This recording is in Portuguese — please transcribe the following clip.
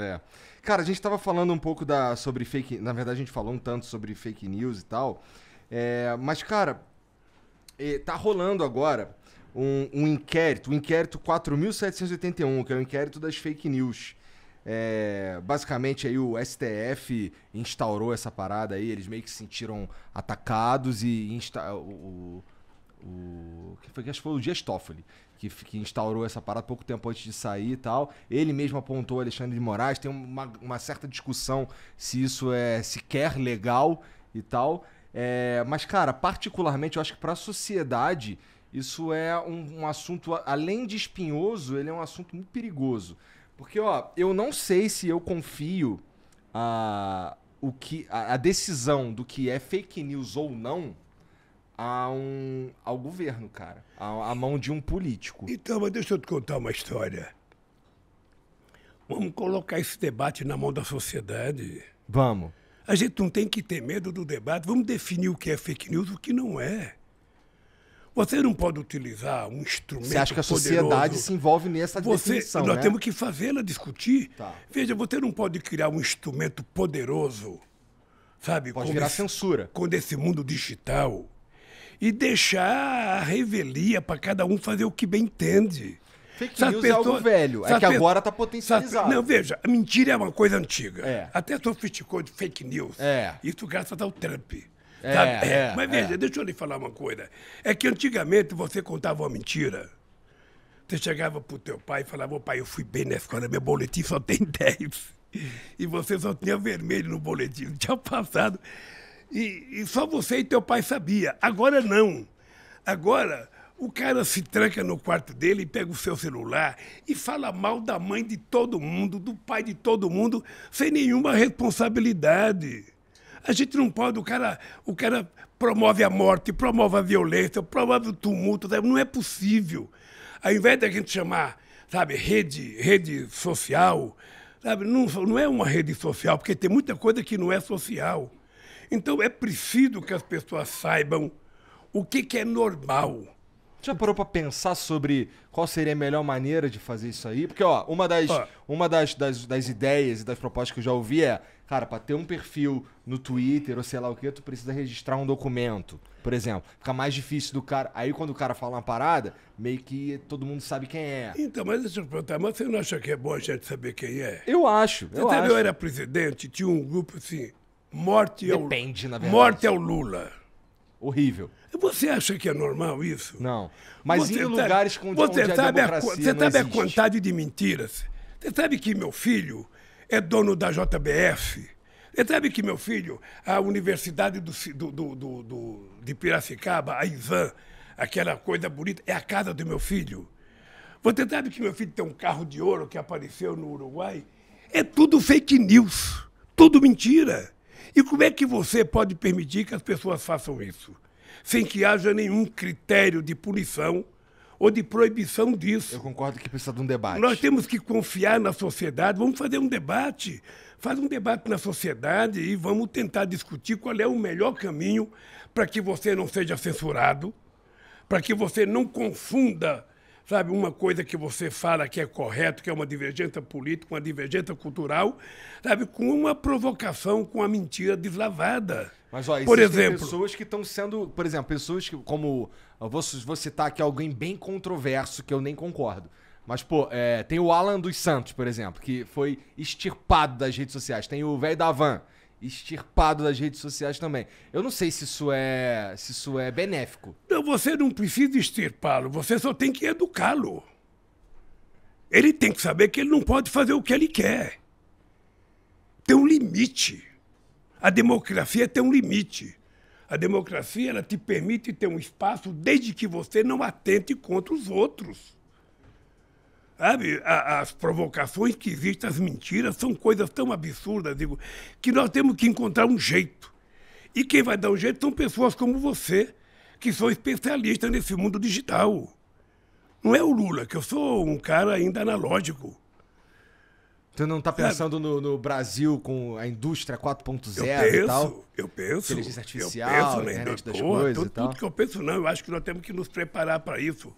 É. Cara, a gente estava falando um pouco da, sobre fake. Na verdade, a gente falou um tanto sobre fake news e tal. É, mas, cara, é, tá rolando agora um, um inquérito, o um inquérito 4.781, que é o um inquérito das fake news. É, basicamente aí o STF instaurou essa parada aí, eles meio que se sentiram atacados e insta o, o que foi, acho que foi o Dias Toffoli, que, que instaurou essa parada pouco tempo antes de sair e tal. Ele mesmo apontou Alexandre de Moraes, tem uma, uma certa discussão se isso é sequer legal e tal. É, mas, cara, particularmente, eu acho que para a sociedade, isso é um, um assunto, além de espinhoso, ele é um assunto muito perigoso. Porque, ó, eu não sei se eu confio a, o que, a, a decisão do que é fake news ou não a um, ao governo, cara. a mão de um político. Então, mas deixa eu te contar uma história. Vamos colocar esse debate na mão da sociedade. Vamos. A gente não tem que ter medo do debate. Vamos definir o que é fake news e o que não é. Você não pode utilizar um instrumento. Você acha que a sociedade se envolve nessa você, definição? Nós né? temos que fazê-la discutir. Tá. Veja, você não pode criar um instrumento poderoso, sabe? Pode virar esse, censura. Quando esse mundo digital e deixar a revelia para cada um fazer o que bem entende. Fake news pessoa, é algo velho, é que agora está potencializado. não, veja, a mentira é uma coisa antiga. É. Até sofisticou de fake news. É. Isso graças ao Trump. É, é, Mas é. veja, é. deixa eu lhe falar uma coisa. É que antigamente você contava uma mentira. Você chegava pro teu pai e falava, ô pai, eu fui bem na escola, meu boletim só tem 10. E você só tinha vermelho no boletim, tinha passado. E, e só você e teu pai sabia. Agora não. Agora o cara se tranca no quarto dele e pega o seu celular e fala mal da mãe de todo mundo, do pai de todo mundo, sem nenhuma responsabilidade. A gente não pode, o cara, o cara promove a morte, promove a violência, promove o tumulto, não é possível. Ao invés da gente chamar, sabe, rede, rede social, sabe, não, não é uma rede social, porque tem muita coisa que não é social. Então é preciso que as pessoas saibam o que, que é normal. Já parou para pensar sobre qual seria a melhor maneira de fazer isso aí? Porque, ó, uma das, ó. uma das, das, das ideias e das propostas que eu já ouvi é, cara, para ter um perfil no Twitter ou sei lá o que, tu precisa registrar um documento, por exemplo. Fica mais difícil do cara. Aí quando o cara fala uma parada, meio que todo mundo sabe quem é. Então, mas deixa eu perguntar, mas você não acha que é bom a gente saber quem é? Eu acho. eu entendeu? Acho. Eu era presidente, tinha um grupo assim Morte é Depende, ao, na verdade. Morte é Lula. Horrível. Você acha que é normal isso? Não. Mas você em lugares com você onde sabe a, Você sabe a quantidade de mentiras? Você sabe que meu filho é dono da JBF? Você sabe que meu filho, a Universidade do, do, do, do de Piracicaba, a Ivan, aquela coisa bonita, é a casa do meu filho? Você sabe que meu filho tem um carro de ouro que apareceu no Uruguai? É tudo fake news, tudo mentira. E como é que você pode permitir que as pessoas façam isso? Sem que haja nenhum critério de punição ou de proibição disso. Eu concordo que precisa de um debate. Nós temos que confiar na sociedade, vamos fazer um debate. Faz um debate na sociedade e vamos tentar discutir qual é o melhor caminho para que você não seja censurado, para que você não confunda sabe, uma coisa que você fala que é correto, que é uma divergência política, uma divergência cultural, sabe, com uma provocação, com a mentira deslavada. Mas, ó, por exemplo, pessoas que estão sendo, por exemplo, pessoas que, como, eu vou, vou citar aqui alguém bem controverso, que eu nem concordo, mas, pô, é, tem o Alan dos Santos, por exemplo, que foi extirpado das redes sociais. Tem o velho da Van, extirpado das redes sociais também. Eu não sei se isso é, se isso é benéfico. Não, você não precisa extirpá-lo, você só tem que educá-lo. Ele tem que saber que ele não pode fazer o que ele quer. Tem um limite. A democracia tem um limite. A democracia ela te permite ter um espaço desde que você não atente contra os outros. Sabe, as provocações que existem, as mentiras, são coisas tão absurdas, digo, que nós temos que encontrar um jeito. E quem vai dar um jeito são pessoas como você, que são especialistas nesse mundo digital. Não é o Lula, que eu sou um cara ainda analógico. Tu não está pensando no, no, Brasil com a indústria 4.0 e tal? Eu penso. Inteligência artificial, eu penso, na internet das coisas tudo, e tal. Tudo que eu penso, não. Eu acho que nós temos que nos preparar para isso.